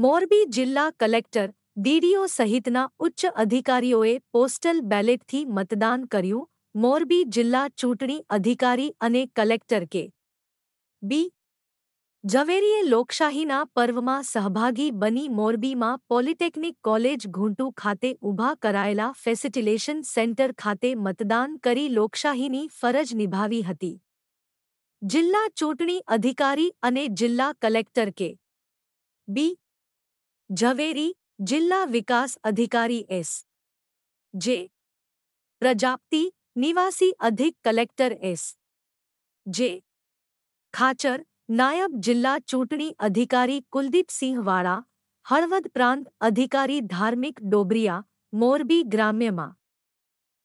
મોરબી જિલ્લા collector DDO સહિતના ઉચ્ચ અધિકારીઓએ પોસ્ટલ બેલેટથી મતદાન કર્યું મોરબી જિલ્લા ચૂંટણી અધિકારી અને કલેક્ટર કે બી ઝવેરીએ લોકશાહીના પર્વમાં સહભાગી બની મોરબીમાં પોલિટેકનિક કોલેજ ઘૂંટુ ખાતે ઊભા કરાયેલા ફેસિટિલેશન સેન્ટર ખાતે મતદાન કરી લોકશાહીની ફરજ નિભાવી હતી જિલ્લા ચૂંટણી અધિકારી અને જિલ્લા કલેક્ટર કે બી ઝવેરી જિલ્લા વિકાસ અધિકારી એસ જે પ્રજાપતિ નિવાસી અધિક કલેક્ટર એસ જે ખાચર નાયબ જિલ્લા ચૂંટણી અધિકારી કુલદીપસિંહ વાળા હળવદ પ્રાંત અધિકારી ધાર્મિક ડોબરિયા મોરબી ગ્રામ્યમાં